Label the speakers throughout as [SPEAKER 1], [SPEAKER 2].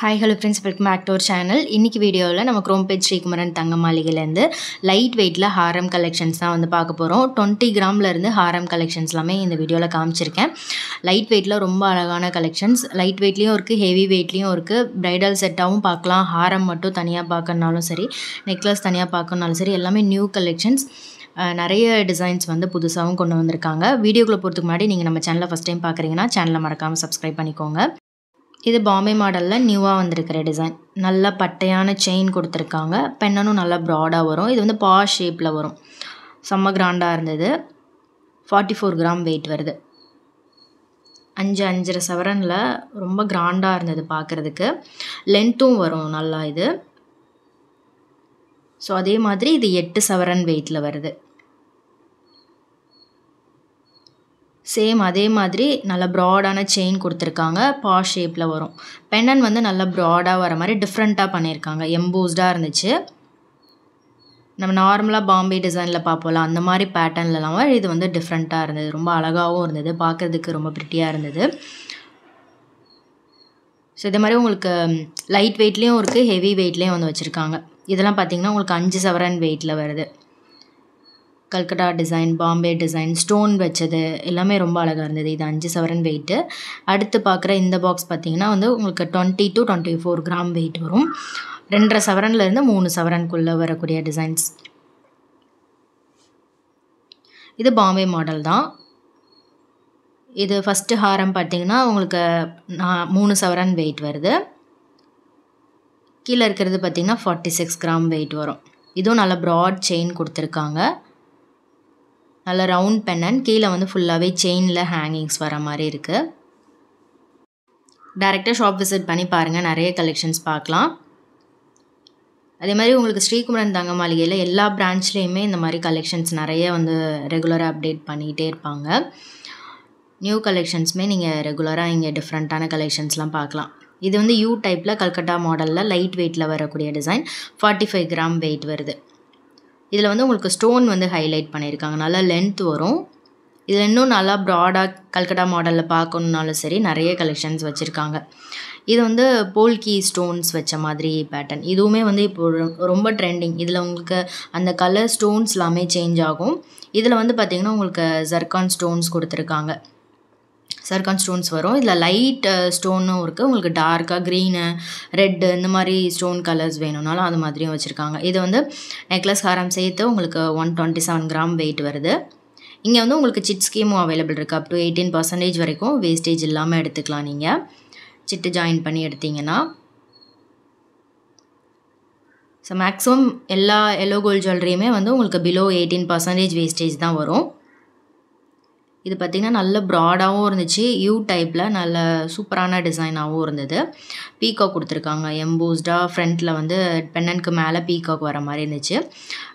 [SPEAKER 1] hi hello friends welcome back to channel இன்றைக்கி வீடியோவில் நம்ம குரோம்பேஜ் ஸ்ரீகுமரன் தங்க மாளிகையிலேருந்து லைட் வெயிட்டில் ஹாரம் கலெக்ஷன்ஸ் தான் வந்து பார்க்க போகிறோம் டுவெண்ட்டி கிராம்லேருந்து ஹாரம் கலெக்ஷன்ஸ் எல்லாமே இந்த வீடியோவில் காமிச்சிருக்கேன் லைட் வெயிட்டில் ரொம்ப அழகான கலெக்ஷன்ஸ் லைட் வெயிட்லேயும் இருக்குது ஹெவி வெயிட்லேயும் இருக்குது ப்ரைடல் செட்டாகவும் பார்க்கலாம் ஹாரம் மட்டும் தனியாக பார்க்கணுனாலும் சரி நெக்லஸ் தனியாக பார்க்கணுனாலும் சரி எல்லாமே நியூ கலெக்ஷன்ஸ் நிறைய டிசைன்ஸ் வந்து புதுசாகவும் கொண்டு வந்திருக்காங்க வீடியோக்குள்ளே போகிறதுக்கு முன்னாடி நீங்கள் நம்ம சேனலை ஃபஸ்ட் டைம் பார்க்குறீங்கன்னா சேனலை மறக்காமல் சப்ஸ்கிரைப் பண்ணிக்கோங்க இது பாம்பே மாடலில் நியூவாக வந்திருக்கிற டிசைன் நல்லா பட்டையான செயின் கொடுத்துருக்காங்க பெண்ணனும் நல்லா ப்ராடாக வரும் இது வந்து பா ஷேப்பில் வரும் செம்ம கிராண்டாக இருந்தது ஃபார்ட்டி ஃபோர் கிராம் வெயிட் வருது அஞ்சு அஞ்சரை சவரனில் ரொம்ப கிராண்டாக இருந்தது பார்க்குறதுக்கு லென்த்தும் வரும் நல்லா இது ஸோ அதே மாதிரி இது எட்டு சவரன் வெயிட்டில் வருது சேம் அதே மாதிரி நல்லா ப்ராடான செயின் கொடுத்துருக்காங்க பா ஷேப்பில் வரும் பெண்ணன் வந்து நல்லா ப்ராடாக வர மாதிரி டிஃப்ரெண்ட்டாக பண்ணியிருக்காங்க எம்போஸ்டாக இருந்துச்சு நம்ம நார்மலாக பாம்பே டிசைனில் பார்ப்போம்ல அந்த மாதிரி பேட்டர்ன்லலாம் இது வந்து டிஃப்ரெண்ட்டாக இருந்தது ரொம்ப அழகாகவும் இருந்தது பார்க்குறதுக்கு ரொம்ப பிரிட்டியாக இருந்தது ஸோ இதே மாதிரி உங்களுக்கு லைட் வெயிட்லேயும் இருக்குது ஹெவி வெயிட்லேயும் வந்து வச்சுருக்காங்க இதெல்லாம் பார்த்திங்கன்னா உங்களுக்கு அஞ்சு சவரன் வெயிட்டில் வருது Calcutta design Bombay design stone வச்சது எல்லாமே ரொம்ப அழகாக இருந்தது இது அஞ்சு சவரன் வெயிட்டு அடுத்து பார்க்குற இந்த பாக்ஸ் பார்த்தீங்கன்னா வந்து உங்களுக்கு twenty two twenty four gram weight வரும் ரெண்டரை சவரன்லேருந்து மூணு சவரனுக்குள்ளே வரக்கூடிய டிசைன்ஸ் இது பாம்பே மாடல் தான் இது ஃபஸ்ட்டு ஹாரம் பார்த்தீங்கன்னா உங்களுக்கு நான் மூணு சவரன் வெயிட் வருது கீழே இருக்கிறது பார்த்திங்கன்னா ஃபார்ட்டி சிக்ஸ் கிராம் வெயிட் வரும் இதுவும் நல்லா ப்ராட் செயின் கொடுத்துருக்காங்க நல்ல ரவுண்ட் பெண்ணன் கீழே வந்து ஃபுல்லாகவே செயினில் ஹேங்கிங்ஸ் வர மாதிரி இருக்குது டேரெக்டாக ஷாப் விசிட் பண்ணி பாருங்கள் நிறைய கலெக்ஷன்ஸ் பார்க்கலாம் அதே மாதிரி உங்களுக்கு ஸ்ரீகுமரன் தங்க மாளிகையில் எல்லா பிரான்ச்லேயுமே இந்த மாதிரி கலெக்ஷன்ஸ் நிறைய வந்து ரெகுலராக அப்டேட் பண்ணிகிட்டே இருப்பாங்க நியூ கலெக்ஷன்ஸுமே நீங்கள் ரெகுலராக இங்கே டிஃப்ரெண்ட்டான கலெக்ஷன்ஸ்லாம் பார்க்கலாம் இது வந்து யூ டைப்பில் கல்கட்டா மாடலில் லைட் வெயிட்டில் வரக்கூடிய design forty five gram weight வருது இதில் வந்து உங்களுக்கு ஸ்டோன் வந்து ஹைலைட் பண்ணியிருக்காங்க நல்லா லென்த் வரும் இதில் இன்னும் நல்லா ப்ராடாக கல்கட்டா மாடலில் பார்க்கணுன்னாலும் சரி நிறைய கலெக்ஷன்ஸ் வச்சுருக்காங்க இது வந்து போல்கி ஸ்டோன்ஸ் வச்ச மாதிரி பேட்டர்ன் இதுவுமே வந்து இப்போ ரொம்ப ட்ரெண்டிங் இதில் உங்களுக்கு அந்த கலர் ஸ்டோன்ஸ் எல்லாமே சேஞ்ச் ஆகும் இதில் வந்து பார்த்திங்கன்னா உங்களுக்கு ஜர்கான் ஸ்டோன்ஸ் கொடுத்துருக்காங்க சர்க்கான் ஸ்டோன்ஸ் வரும் இதில் லைட் ஸ்டோனும் இருக்குது உங்களுக்கு டார்க்காக க்ரீனு ரெட்டு இந்த மாதிரி ஸ்டோன் கலர்ஸ் வேணும்னாலும் அது மாதிரியும் வச்சுருக்காங்க இது வந்து நெக்லஸ் ஹாரம் சேர்த்து உங்களுக்கு one twenty seven gram weight வருது இங்கே வந்து உங்களுக்கு சிட் ஸ்கீமும் அவைலபிள் இருக்குது அப் டு எயிட்டீன் பர்சன்டேஜ் வரைக்கும் வேஸ்டேஜ் இல்லாமல் எடுத்துக்கலாம் நீங்கள் சிட்டு ஜாயின் பண்ணி எடுத்தீங்கன்னா ஸோ மேக்ஸிமம் எல்லா எல்லோ கோல்டு ஜுவல்லரியுமே வந்து உங்களுக்கு பிலோ எயிட்டீன் பர்சன்டேஜ் வேஸ்டேஜ் தான் வரும் இது பார்த்திங்கன்னா நல்ல ப்ராடாகவும் இருந்துச்சு யூ டைப்பில் நல்ல சூப்பரான டிசைனாகவும் இருந்தது பீகாக் கொடுத்துருக்காங்க எம்போஸ்டாக ஃப்ரண்ட்டில் வந்து பெண்ணனுக்கு மேலே பீகாக் வர மாதிரி இருந்துச்சு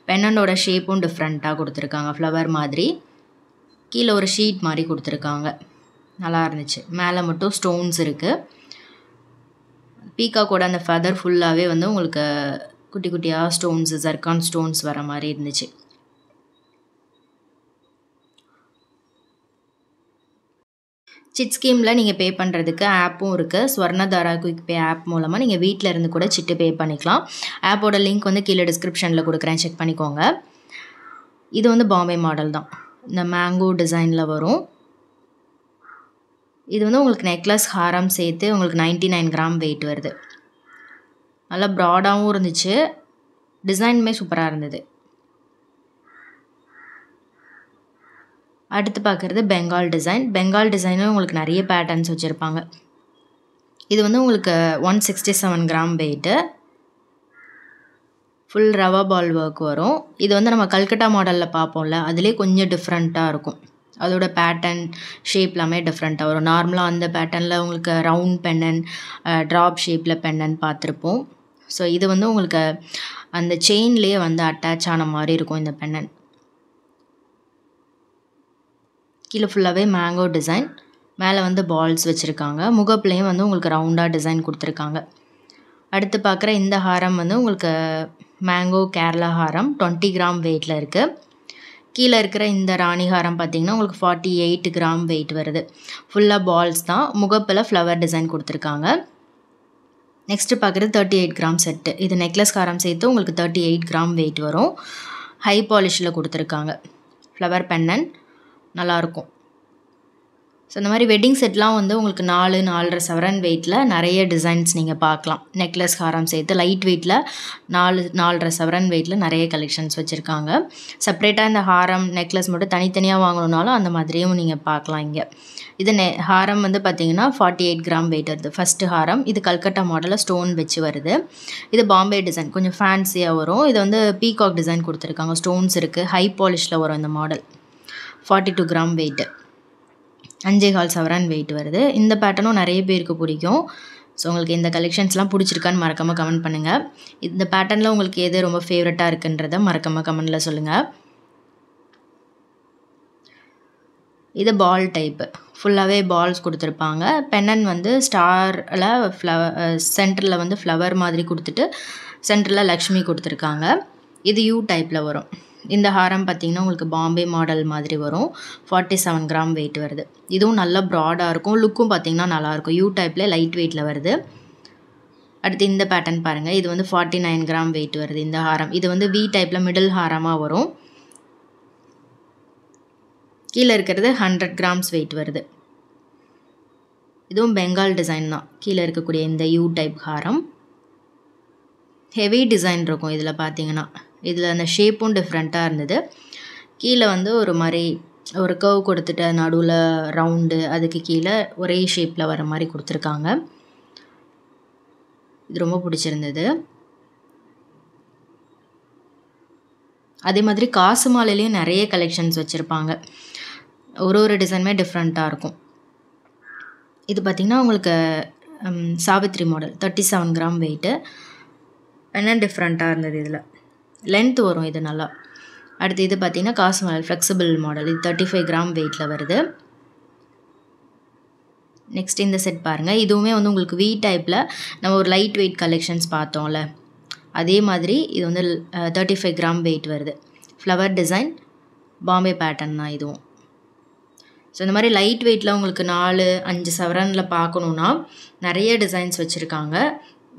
[SPEAKER 1] பெண்ணனோட ஷேப்பும் டிஃப்ரெண்ட்டாக கொடுத்துருக்காங்க ஃப்ளவர் மாதிரி கீழே ஒரு ஷீட் மாதிரி கொடுத்துருக்காங்க நல்லா இருந்துச்சு மேலே மட்டும் ஸ்டோன்ஸ் இருக்குது பீகாக்கோட அந்த ஃபெதர் ஃபுல்லாகவே வந்து உங்களுக்கு குட்டி குட்டியாக ஸ்டோன்ஸு ஜர்கான் ஸ்டோன்ஸ் வர மாதிரி இருந்துச்சு சிட் ஸ்கீமில் நீங்கள் பே பண்ணுறதுக்கு ஆப்பும் இருக்குது ஸ்வர்ணதாரா குயிக் பே ஆப் மூலமாக நீங்கள் வீட்டில் இருந்து கூட சிட்டு பே பண்ணிக்கலாம் ஆப்போட லிங்க் வந்து கீழே டிஸ்கிரிப்ஷனில் கொடுக்குறேன் செக் பண்ணிக்கோங்க இது வந்து பாம்பே மாடல் தான் இந்த மேங்கோ டிசைனில் வரும் இது வந்து உங்களுக்கு நெக்லஸ் ஹாரம் சேர்த்து உங்களுக்கு நைன்ட்டி நைன் கிராம் வெயிட் வருது நல்லா ப்ராடாகவும் இருந்துச்சு டிசைனுமே சூப்பராக இருந்தது அடுத்து பார்க்குறது பெங்கால் டிசைன் பெங்கால் டிசைனும் உங்களுக்கு நிறைய பேட்டர்ன்ஸ் வச்சுருப்பாங்க இது வந்து உங்களுக்கு one sixty seven gram weight full ரவா பால் ஒர்க் வரும் இது வந்து நம்ம கல்கட்டா மாடலில் பார்ப்போம்ல அதுலேயே கொஞ்சம் டிஃப்ரெண்ட்டாக இருக்கும் அதோட பேட்டர்ன் ஷேப் எல்லாமே டிஃப்ரெண்ட்டாக வரும் நார்மலாக அந்த பேட்டர்னில் உங்களுக்கு ரவுண்ட் பெண்ணன் ட்ராப் ஷேப்பில் பெண்ணன் பார்த்துருப்போம் ஸோ இது வந்து உங்களுக்கு அந்த செயின்லேயே வந்து அட்டாச் ஆன மாதிரி இருக்கும் இந்த பெண்ணன் கீழே ஃபுல்லாகவே மேங்கோ டிசைன் மேலே வந்து பால்ஸ் வச்சுருக்காங்க முகப்புலையும் வந்து உங்களுக்கு ரவுண்டாக டிசைன் கொடுத்துருக்காங்க அடுத்து பார்க்குற இந்த ஹாரம் வந்து உங்களுக்கு மேங்கோ கேரளா ஹாரம் டுவெண்ட்டி கிராம் வெயிட்டில் இருக்குது கீழே இருக்கிற இந்த ராணி ஹாரம் பார்த்திங்கன்னா உங்களுக்கு ஃபார்ட்டி எயிட் கிராம் வெயிட் வருது ஃபுல்லாக பால்ஸ் தான் முகப்பில் ஃப்ளவர் டிசைன் கொடுத்துருக்காங்க நெக்ஸ்ட்டு பார்க்குறது தேர்ட்டி எயிட் கிராம் செட்டு இது நெக்லஸ் ஹாரம் சேர்த்து உங்களுக்கு தேர்ட்டி எயிட் கிராம் வெயிட் வரும் ஹை பாலிஷில் கொடுத்துருக்காங்க ஃப்ளவர் பென்னன் நல்லாயிருக்கும் ஸோ இந்த மாதிரி வெட்டிங் செட்லாம் வந்து உங்களுக்கு நாலு நாலரை செவரன் வெயிட்டில் நிறைய டிசைன்ஸ் நீங்கள் பார்க்கலாம் நெக்லஸ் ஹாரம் சேர்த்து லைட் வெயிட்டில் நாலு நாலரை செவரன் வெயிட்டில் நிறைய கலெக்ஷன்ஸ் வச்சுருக்காங்க செப்ரேட்டாக இந்த ஹாரம் நெக்லஸ் மட்டும் தனித்தனியாக வாங்கணுனாலும் அந்த மாதிரியும் நீங்கள் பார்க்கலாம் இங்கே இது நெ ஹாரம் வந்து பார்த்தீங்கன்னா ஃபார்ட்டி எயிட் கிராம் வெயிட் வருது ஃபஸ்ட்டு ஹாரம் இது கல்கட்டா மாடலில் ஸ்டோன் வச்சு வருது இது பாம்பே டிசைன் கொஞ்சம் ஃபேன்சியாக வரும் இது வந்து பீகாக் டிசைன் கொடுத்துருக்காங்க ஸ்டோன்ஸ் இருக்குது ஹை பாலிஷில் வரும் இந்த model forty two gram weight அஞ்சே கால் சவரான் வெயிட் வருது இந்த பேட்டர்னும் நிறைய பேருக்கு பிடிக்கும் ஸோ உங்களுக்கு இந்த கலெக்ஷன்ஸ்லாம் பிடிச்சிருக்கான்னு மறக்காமல் கமெண்ட் பண்ணுங்கள் இந்த பேட்டர்னில் உங்களுக்கு எது ரொம்ப ஃபேவரட்டாக இருக்குன்றதை மறக்காமல் கமெண்டில் சொல்லுங்கள் இது பால் டைப்பு ஃபுல்லாகவே பால்ஸ் கொடுத்துருப்பாங்க பென்னன் வந்து ஸ்டாரில் ஃப்ளவர் சென்டரில் வந்து ஃப்ளவர் மாதிரி கொடுத்துட்டு சென்டரில் லக்ஷ்மி கொடுத்துருக்காங்க இது யூ டைப்பில் வரும் இந்த ஹாரம் பார்த்திங்கன்னா உங்களுக்கு பாம்பே மாடல் மாதிரி வரும் ஃபார்ட்டி செவன் கிராம் வெயிட் வருது இதுவும் நல்லா ப்ராடாக இருக்கும் லுக்கும் பார்த்திங்கன்னா நல்லாயிருக்கும் யூ டைப்பில் லைட் வெயிட்டில் வருது அடுத்து இந்த பேட்டர்ன் பாருங்கள் இது வந்து ஃபார்ட்டி நைன் கிராம் வெயிட் வருது இந்த ஹாரம் இது வந்து வி டைப்பில் மிடில் ஹாரமாக வரும் கீழே இருக்கிறது ஹண்ட்ரட் கிராம்ஸ் வெயிட் வருது இதுவும் பெங்கால் டிசைன் தான் கீழே இருக்கக்கூடிய இந்த யூ டைப் ஹாரம் ஹெவி டிசைன் இருக்கும் இதில் பார்த்தீங்கன்னா இதில் அந்த ஷேப்பும் டிஃப்ரெண்ட்டாக இருந்தது கீழே வந்து ஒரு மாதிரி ஒரு கவ் கொடுத்துட்டு நடுவில் ரவுண்டு அதுக்கு கீழே ஒரே ஷேப்பில் வர மாதிரி கொடுத்துருக்காங்க இது ரொம்ப பிடிச்சிருந்தது அதே மாதிரி காசு மாலையிலையும் நிறைய கலெக்ஷன்ஸ் வச்சுருப்பாங்க ஒரு ஒரு டிசைனுமே டிஃப்ரெண்ட்டாக இருக்கும் இது பார்த்திங்கன்னா உங்களுக்கு Savitri model thirty seven gram weight என்ன டிஃப்ரெண்ட்டாக இருந்தது இதில் லென்த் வரும் இது நல்லா அடுத்து இது பார்த்தீங்கன்னா காசு மாடல் ஃப்ளெக்சிபிள் மாடல் இது தேர்ட்டி ஃபைவ் கிராம் வெயிட்டில் வருது நெக்ஸ்ட் இந்த செட் பாருங்கள் இதுவுமே வந்து உங்களுக்கு வி டைப்பில் நம்ம ஒரு லைட் வெயிட் கலெக்ஷன்ஸ் பார்த்தோம்ல அதே மாதிரி இது வந்து தேர்ட்டி ஃபைவ் கிராம் வெயிட் வருது ஃப்ளவர் டிசைன் பாம்பே பேட்டர்ன் தான் இதுவும் ஸோ இந்த மாதிரி லைட் வெயிட்டில் உங்களுக்கு நாலு அஞ்சு சவரனில் பார்க்கணுன்னா நிறைய டிசைன்ஸ் வச்சுருக்காங்க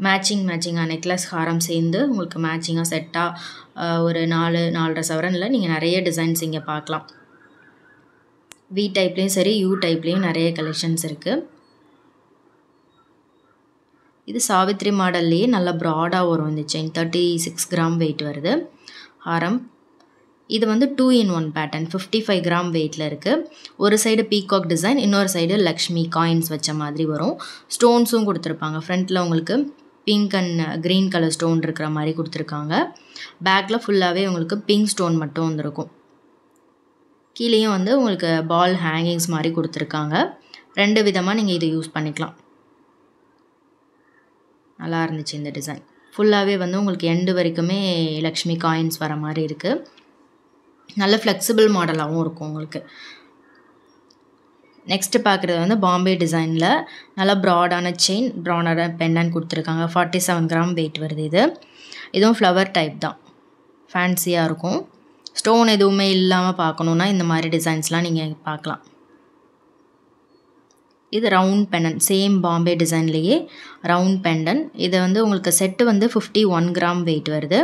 [SPEAKER 1] மேட்சிங் மேட்சிங்காக நெக்லஸ் ஹாரம் சேர்ந்து உங்களுக்கு மேட்சிங்காக செட்டாக ஒரு நாலு நாலரை சவரனில் நீங்கள் நிறைய டிசைன்ஸ் இங்கே பார்க்கலாம் வி டைப்லேயும் சரி யூ டைப்லேயும் நிறைய கலெக்ஷன்ஸ் இருக்குது இது சாவித்ரி மாடல்லையே நல்லா ப்ராடாக வரும் இந்த chain thirty six gram weight வருது ஹாரம் இது வந்து two in one pattern fifty five gram வெயிட்டில் இருக்குது ஒரு சைடு பீகாக் டிசைன் இன்னொரு சைடு லக்ஷ்மி காயின்ஸ் வச்ச மாதிரி வரும் ஸ்டோன்ஸும் கொடுத்துருப்பாங்க ஃப்ரண்ட்டில் உங்களுக்கு pink and green colour stone இருக்கிற மாதிரி கொடுத்துருக்காங்க பேக்கில் ஃபுல்லாகவே உங்களுக்கு பிங்க் ஸ்டோன் மட்டும் வந்துருக்கும் கீழேயும் வந்து உங்களுக்கு பால் ஹேங்கிங்ஸ் மாதிரி கொடுத்துருக்காங்க ரெண்டு விதமாக நீங்கள் இதை யூஸ் பண்ணிக்கலாம் நல்லா இருந்துச்சு இந்த டிசைன் ஃபுல்லாகவே வந்து உங்களுக்கு எண்டு வரைக்குமே லக்ஷ்மி காயின்ஸ் வர மாதிரி இருக்குது நல்ல ஃப்ளெக்சிபிள் மாடலாகவும் இருக்கும் உங்களுக்கு நெக்ஸ்ட்டு பார்க்குறது வந்து பாம்பே டிசைனில் நல்லா ப்ராடான செயின் ப்ராடான பெண்டன் கொடுத்துருக்காங்க ஃபார்ட்டி செவன் கிராம் வெயிட் வருது இது இதுவும் ஃப்ளவர் டைப் தான் ஃபேன்சியாக இருக்கும் ஸ்டோன் எதுவுமே இல்லாமல் பார்க்கணுன்னா இந்த மாதிரி டிசைன்ஸ்லாம் நீங்கள் பார்க்கலாம் இது ரவுண்ட் பெண்டன் சேம் பாம்பே டிசைன்லேயே ரவுண்ட் பெண்டன் இது வந்து உங்களுக்கு செட்டு வந்து ஃபிஃப்டி ஒன் கிராம் வெயிட் வருது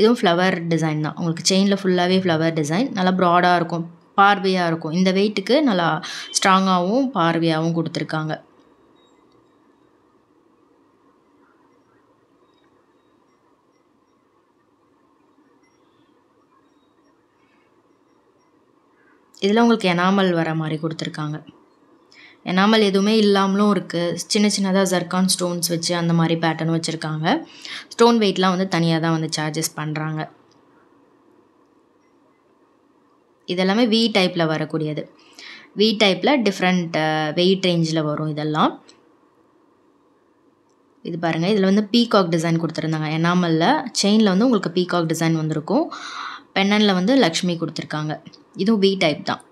[SPEAKER 1] இதுவும் ஃப்ளவர் டிசைன் தான் உங்களுக்கு செயினில் ஃபுல்லாகவே ஃப்ளவர் டிசைன் நல்லா ப்ராடாக இருக்கும் பார்வையாக இருக்கும் இந்த வெயிட்டுக்கு நல்லா ஸ்ட்ராங்காகவும் பார்வையாகவும் கொடுத்துருக்காங்க இதில் உங்களுக்கு எனாமல் வர மாதிரி கொடுத்துருக்காங்க எனாமல் எதுவுமே இல்லாமலும் இருக்குது சின்ன சின்னதாக ஜர்கான் ஸ்டோன்ஸ் வச்சு அந்த மாதிரி பேட்டர்ன் வச்சுருக்காங்க ஸ்டோன் வெயிட்லாம் வந்து தனியாக தான் வந்து சார்ஜஸ் பண்ணுறாங்க இதெல்லாமே வி டைப்பில் வரக்கூடியது வி டைப்பில் டிஃப்ரெண்ட் வெயிட் ரேஞ்சில் வரும் இதெல்லாம் இது பாருங்கள் இதில் வந்து பீகாக் டிசைன் கொடுத்துருந்தாங்க எனாமலில் செயினில் வந்து உங்களுக்கு பீகாக் டிசைன் வந்திருக்கும் பென்னனில் வந்து லக்ஷ்மி கொடுத்துருக்காங்க இதுவும் வி டைப் தான்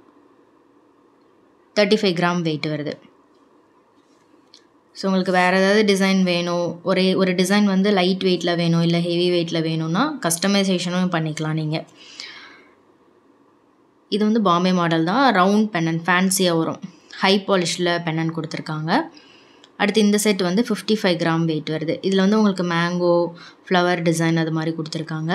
[SPEAKER 1] தேர்ட்டி ஃபைவ் கிராம் வெயிட் வருது ஸோ உங்களுக்கு வேறு ஏதாவது டிசைன் வேணும் ஒரு ஒரு டிசைன் வந்து லைட் வெயிட்டில் வேணும் இல்லை ஹெவி வெயிட்டில் வேணும்னா கஸ்டமைசேஷனும் பண்ணிக்கலாம் நீங்கள் இது வந்து பாம்பே மாடல் தான் ரவுண்ட் பென்னன் ஃபேன்சியாக வரும் ஹை பாலிஷில் பென்னன் கொடுத்துருக்காங்க அடுத்து இந்த செட் வந்து ஃபிஃப்டி ஃபைவ் கிராம் வெயிட் வருது இதில் வந்து உங்களுக்கு மேங்கோ ஃப்ளவர் டிசைன் அது மாதிரி கொடுத்துருக்காங்க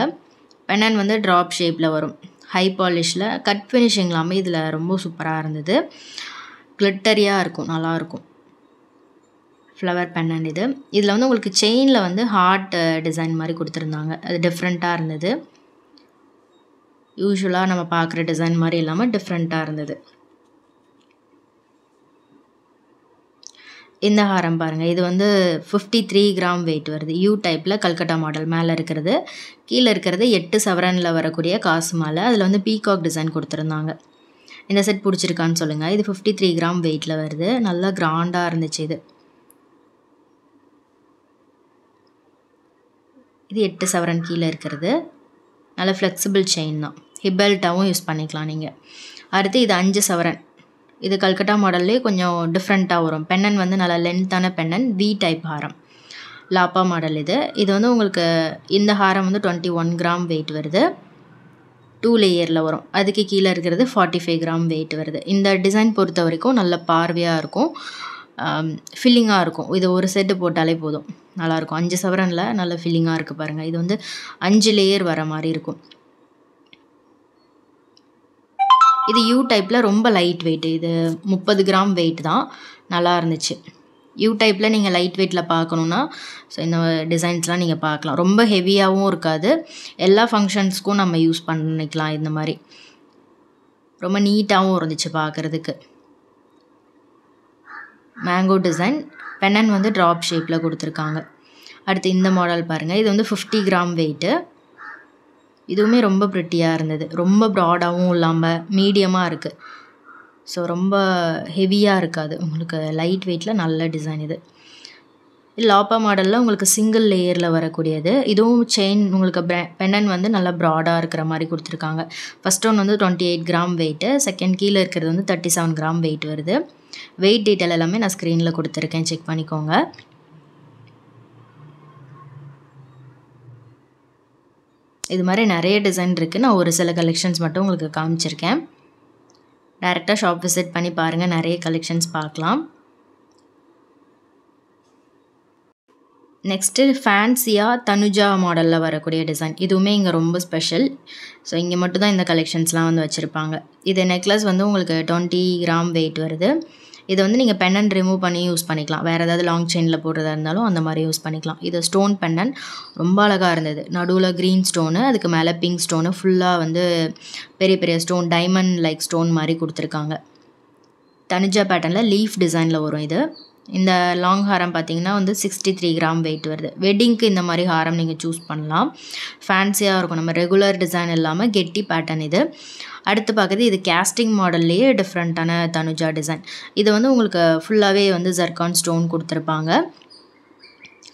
[SPEAKER 1] பென்னன் வந்து ட்ராப் ஷேப்பில் வரும் ஹை பாலிஷில் கட் ஃபினிஷிங் எல்லாமே இதில் ரொம்ப சூப்பராக இருந்தது கிளிட்டரியாக இருக்கும் நல்லாயிருக்கும் ஃப்ளவர் பென்னன் இது இதில் வந்து உங்களுக்கு செயினில் வந்து ஹார்ட் டிசைன் uh, மாதிரி கொடுத்துருந்தாங்க அது டிஃப்ரெண்ட்டாக இருந்தது யூஸ்வலாக நம்ம பார்க்குற டிசைன் மாதிரி இல்லாமல் டிஃப்ரெண்ட்டாக இருந்தது இந்த ஹாரம் பாருங்கள் இது வந்து ஃபிஃப்டி த்ரீ கிராம் வெயிட் வருது யூ டைப்பில் கல்கட்டா மாடல் மேலே இருக்கிறது கீழே இருக்கிறது எட்டு சவரனில் வரக்கூடிய காசு மாலை அதில் வந்து பீகாக் டிசைன் கொடுத்துருந்தாங்க இந்த செட் பிடிச்சிருக்கான்னு சொல்லுங்கள் இது ஃபிஃப்டி த்ரீ கிராம் வெயிட்டில் வருது நல்லா கிராண்டாக இருந்துச்சு இது இது எட்டு சவரன் கீழே இருக்கிறது நல்ல ஃப்ளெக்சிபிள் செயின் தான் ஹிபெல்ட்டாவும் யூஸ் பண்ணிக்கலாம் நீங்கள் அடுத்து இது அஞ்சு சவரன் இது கல்கட்டா மாடல்லே கொஞ்சம் டிஃப்ரெண்ட்டாக வரும் பெண்ணன் வந்து நல்லா லென்த்தான பெண்ணன் வி டைப் ஹாரம் லாப்பா மாடல் இது இது வந்து உங்களுக்கு இந்த ஹாரம் வந்து டுவெண்ட்டி ஒன் கிராம் வெயிட் வருது டூ லேயரில் வரும் அதுக்கு கீழே இருக்கிறது ஃபார்ட்டி ஃபைவ் கிராம் வெயிட் வருது இந்த டிசைன் பொறுத்த வரைக்கும் நல்ல பார்வையாக இருக்கும் ஃபில்லிங்காக இருக்கும் இது ஒரு செட்டு போட்டாலே போதும் நல்லாயிருக்கும் அஞ்சு சவரனில் நல்ல ஃபில்லிங்காக இருக்குது பாருங்கள் இது வந்து அஞ்சு லேயர் வர மாதிரி இருக்கும் இது யூ டைப்பில் ரொம்ப லைட் வெயிட்டு இது முப்பது கிராம் வெயிட் தான் நல்லா இருந்துச்சு யூ டைப்பில் நீங்கள் லைட் வெயிட்டில் பார்க்கணுன்னா ஸோ இந்த டிசைன்ஸ்லாம் நீங்கள் பார்க்கலாம் ரொம்ப ஹெவியாகவும் இருக்காது எல்லா ஃபங்க்ஷன்ஸ்க்கும் நம்ம யூஸ் பண்ணிக்கலாம் இந்த மாதிரி ரொம்ப நீட்டாகவும் இருந்துச்சு பார்க்குறதுக்கு மேங்கோ டிசைன் பென்னன் வந்து ட்ராப் ஷேப்பில் கொடுத்துருக்காங்க அடுத்து இந்த மாடல் பாருங்கள் இது வந்து ஃபிஃப்டி கிராம் வெயிட்டு இதுவுமே ரொம்ப பிரிட்டியாக இருந்தது ரொம்ப ப்ராடாகவும் இல்லாமல் மீடியமாக இருக்குது ஸோ ரொம்ப ஹெவியாக இருக்காது உங்களுக்கு லைட் வெயிட்டில் நல்ல டிசைன் இது லாப்பா மாடலில் உங்களுக்கு சிங்கிள் லேயரில் வரக்கூடியது இதுவும் செயின் உங்களுக்கு பென்னன் வந்து நல்லா ப்ராடாக இருக்கிற மாதிரி கொடுத்துருக்காங்க ஃபஸ்ட் ஒன் வந்து twenty eight gram weight second கீழே இருக்கிறது வந்து thirty seven gram weight weight detail டீட்டெயில் எல்லாமே நான் ஸ்க்ரீனில் கொடுத்துருக்கேன் செக் பண்ணிக்கோங்க இது மாதிரி நிறைய டிசைன் இருக்குது நான் ஒரு சில கலெக்ஷன்ஸ் மட்டும் உங்களுக்கு காமிச்சிருக்கேன் டேரெக்டாக ஷாப் விசிட் பண்ணி பாருங்கள் நிறைய கலெக்ஷன்ஸ் பார்க்கலாம் நெக்ஸ்ட்டு ஃபேன்சியாக தனுஜா மாடலில் வரக்கூடிய டிசைன் இதுவுமே இங்கே ரொம்ப ஸ்பெஷல் ஸோ இங்கே மட்டும்தான் இந்த கலெக்ஷன்ஸ்லாம் வந்து வச்சுருப்பாங்க இது நெக்லஸ் வந்து உங்களுக்கு டுவெண்ட்டி கிராம் வெயிட் வருது இதை வந்து நீங்கள் பென் ரிமூவ் பண்ணி யூஸ் பண்ணிக்கலாம் வேறு ஏதாவது லாங் செயினில் போடுறதா இருந்தாலும் அந்த மாதிரி யூஸ் பண்ணிக்கலாம் இது ஸ்டோன் பென்னன் ரொம்ப அழகாக இருந்தது நடுவில் க்ரீன் ஸ்டோனு அதுக்கு மேலே பிங்க் ஸ்டோனு ஃபுல்லாக வந்து பெரிய பெரிய ஸ்டோன் டைமண்ட் லைக் ஸ்டோன் மாதிரி கொடுத்துருக்காங்க தனிஜா பேட்டர்னில் லீஃப் டிசைனில் வரும் இது இந்த லாங் ஹாரம் பார்த்தீங்கன்னா வந்து சிக்ஸ்டி த்ரீ கிராம் வெயிட் வருது வெட்டிங்க்கு இந்த மாதிரி ஹாரம் நீங்கள் சூஸ் பண்ணலாம் ஃபேன்சியாக இருக்கும் நம்ம ரெகுலர் டிசைன் இல்லாமல் கெட்டி பேட்டர்ன் இது அடுத்து பார்க்குறது இது கேஸ்டிங் மாடல்லையே டிஃப்ரெண்ட்டான தனுஜா டிசைன் இது வந்து உங்களுக்கு ஃபுல்லாகவே வந்து ஜர்கான் ஸ்டோன் கொடுத்துருப்பாங்க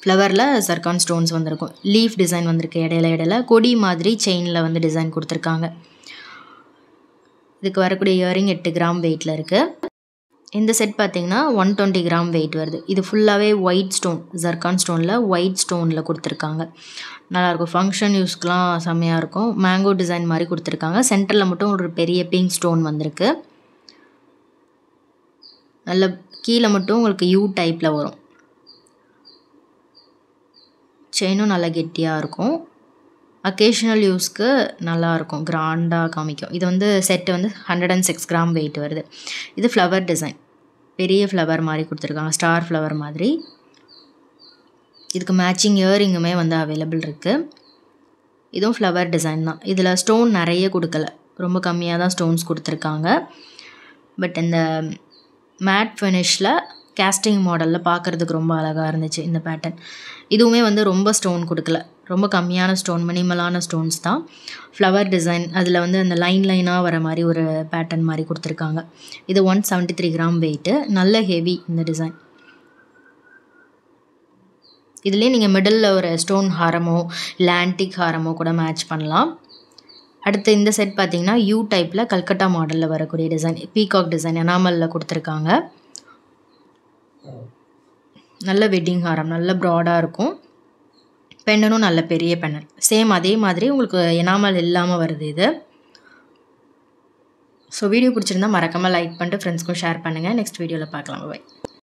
[SPEAKER 1] ஃப்ளவரில் சர்கான் ஸ்டோன்ஸ் வந்திருக்கும் லீஃப் டிசைன் வந்திருக்கு இடையில இடையில கொடி மாதிரி செயினில் வந்து டிசைன் கொடுத்துருக்காங்க இதுக்கு வரக்கூடிய இயரிங் எட்டு கிராம் வெயிட்டில் இருக்குது இந்த செட் பார்த்திங்கன்னா ஒன் டுவெண்ட்டி கிராம் வெயிட் வருது இது ஃபுல்லாகவே ஒயிட் ஸ்டோன் ஜர்கான் ஸ்டோனில் ஒயிட் ஸ்டோனில் கொடுத்துருக்காங்க நல்லாயிருக்கும் ஃபங்க்ஷன் யூஸ்க்கெலாம் செம்மையாக இருக்கும் மேங்கோ டிசைன் மாதிரி கொடுத்துருக்காங்க சென்டரில் மட்டும் ஒரு பெரிய பிங்க் ஸ்டோன் வந்திருக்கு நல்ல கீழே மட்டும் உங்களுக்கு யூ டைப்பில் வரும் செயினும் நல்லா கெட்டியாக இருக்கும் அக்கேஷனல் யூஸ்க்கு நல்லாயிருக்கும் கிராண்டாக காமிக்கும் இது வந்து செட்டு வந்து hundred and six gram weight வருது இது ஃப்ளவர் டிசைன் பெரிய ஃப்ளவர் மாதிரி கொடுத்துருக்காங்க ஸ்டார் ஃப்ளவர் மாதிரி இதுக்கு மேட்சிங் இயரிங்குமே வந்து அவைலபிள் இருக்குது இதுவும் ஃப்ளவர் டிசைன் தான் இதில் ஸ்டோன் நிறைய கொடுக்கல ரொம்ப கம்மியாக தான் ஸ்டோன்ஸ் கொடுத்துருக்காங்க பட் இந்த மேட் ஃபினிஷில் கேஸ்டிங் மாடலில் பார்க்குறதுக்கு ரொம்ப அழகாக இருந்துச்சு இந்த பேட்டர்ன் இதுவுமே வந்து ரொம்ப ஸ்டோன் கொடுக்கல ரொம்ப கம்மியான ஸ்டோன் மினிமலான ஸ்டோன்ஸ் தான் ஃப்ளவர் டிசைன் அதில் வந்து அந்த லைன் லைனாக வர மாதிரி ஒரு பேட்டர்ன் மாதிரி கொடுத்துருக்காங்க இது one seventy three gram weight நல்ல ஹெவி இந்த டிசைன் இதுலேயே நீங்கள் மிடலில் ஒரு ஸ்டோன் ஹாரமோ இல்லை ஆன்டிக் ஹாரமோ கூட மேட்ச் பண்ணலாம் அடுத்து இந்த செட் பார்த்திங்கன்னா யூ டைப்பில் கல்கட்டா மாடலில் வரக்கூடிய டிசைன் பீகாக் டிசைன் எனாமலில் கொடுத்துருக்காங்க நல்ல வெட்டிங் ஹாரம் நல்ல ப்ராடாக இருக்கும் பெண்ணனும் நல்ல பெரிய பெண்ணன் சேம் அதே மாதிரி உங்களுக்கு எனாமல் இல்லாமல் வருது இது ஸோ வீடியோ பிடிச்சிருந்தா மறக்காமல் லைக் பண்ணிட்டு ஃப்ரெண்ட்ஸ்க்கும் ஷேர் பண்ணுங்கள் நெக்ஸ்ட் வீடியோவில் பார்க்கலாம் பாய்